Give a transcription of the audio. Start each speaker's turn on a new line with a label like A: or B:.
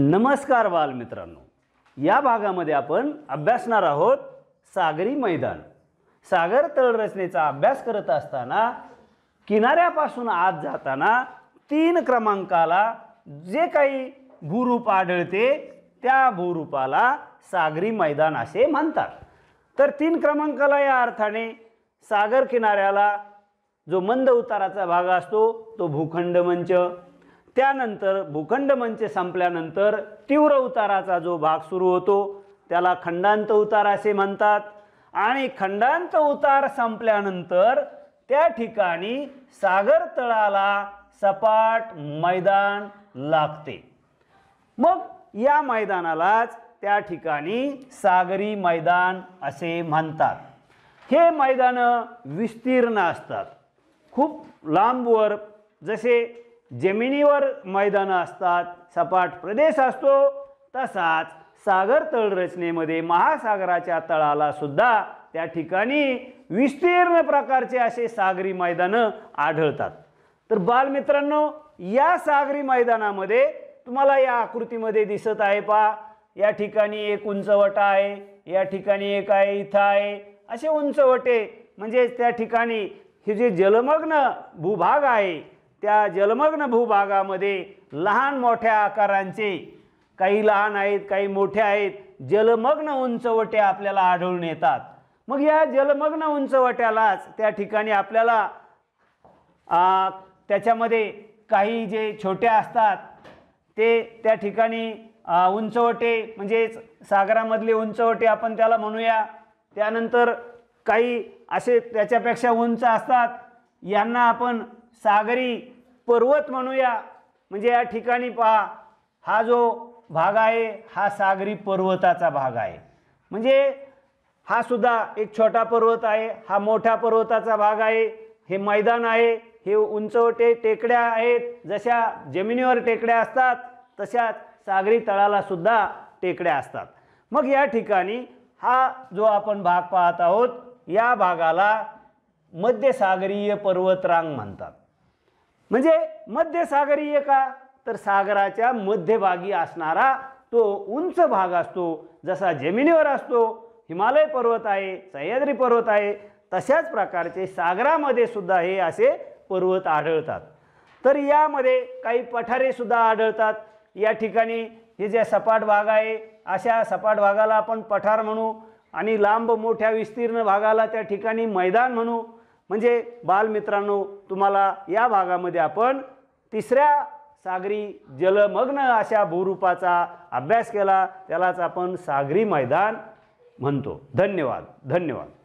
A: नमस्कार बालमित्रांनो या भागामध्ये आपण अभ्यासणार आहोत सागरी मैदान सागर तळरचनेचा अभ्यास करत असताना किनाऱ्यापासून आत जाताना तीन क्रमांकाला जे काही भूरूप आढळते त्या भूरूपाला सागरी मैदान असे म्हणतात तर तीन क्रमांकाला या अर्थाने सागर किनाऱ्याला जो मंद उताराचा भाग असतो तो भूखंड मंच त्यानंतर भूखंड मंच संपल्यानंतर तीव्र उताराचा जो भाग सुरू होतो त्याला खंडांत उतार असे म्हणतात आणि खंडांत उतार संपल्यानंतर त्या ठिकाणी सागर तळाला सपाट मैदान लागते मग या मैदानालाच त्या ठिकाणी सागरी मैदान असे म्हणतात हे मैदानं विस्तीर्ण असतात खूप लांबवर जसे जमिनीवर मैदानं असतात सपाट प्रदेश असतो तसाच सागर तळ रचनेमध्ये महासागराच्या तळाला सुद्धा त्या ठिकाणी विस्तीर्ण प्रकारचे असे सागरी मैदानं आढळतात तर बालमित्रांनो या सागरी मैदानामध्ये तुम्हाला या आकृतीमध्ये दिसत आहे पा या ठिकाणी एक उंचवटा आहे या ठिकाणी एक आहे इथं आहे असे उंचवटे म्हणजे त्या ठिकाणी हे जे जलमग्न भूभाग आहे त्या जलमग्न भूभागामध्ये लहान मोठ्या आकारांचे काही लहान आहेत काही मोठे आहेत जलमग्न उंचवटे आपल्याला आढळून येतात मग या जलमग्न उंचवट्यालाच त्या ठिकाणी आपल्याला त्याच्यामध्ये काही जे छोटे असतात ते त्या ठिकाणी उंचवटे म्हणजेच सागरामधले उंचवटे आपण त्याला म्हणूया त्यानंतर काही असे त्याच्यापेक्षा उंच असतात यांना आपण सागरी पर्वत म्हणूया म्हणजे या ठिकाणी पहा हा जो भाग आहे हा सागरी पर्वताचा भाग आहे म्हणजे हा सुद्धा एक छोटा पर्वत आहे हा मोठ्या पर्वताचा भाग आहे हे मैदान आहे हे उंचवटे टेकड्या आहेत जशा जमिनीवर टेकड्या असतात तशाच सागरी तळाला सुद्धा टेकड्या असतात मग या ठिकाणी हा जो आपण भाग पाहत आहोत या भागाला मध्यसागरीय पर्वतरांग म्हणतात म्हणजे सागरीय का तर सागराच्या मध्यभागी असणारा तो उंच भाग असतो जसा जमिनीवर असतो हिमालय पर्वत आहे सह्याद्री पर्वत आहे तशाच प्रकारचे सागरामध्ये सुद्धा हे असे पर्वत आढळतात तर यामध्ये काही पठारे सुद्धा आढळतात या ठिकाणी हे जे सपाट भाग आहे अशा सपाट भागाला आपण पठार म्हणू आणि लांब मोठ्या विस्तीर्ण भागाला त्या ठिकाणी मैदान म्हणू म्हणजे बालमित्रांनो तुम्हाला या भागामध्ये आपण तिसऱ्या सागरी जलमग्न अशा भूरूपाचा अभ्यास केला त्यालाच आपण सागरी मैदान म्हणतो धन्यवाद धन्यवाद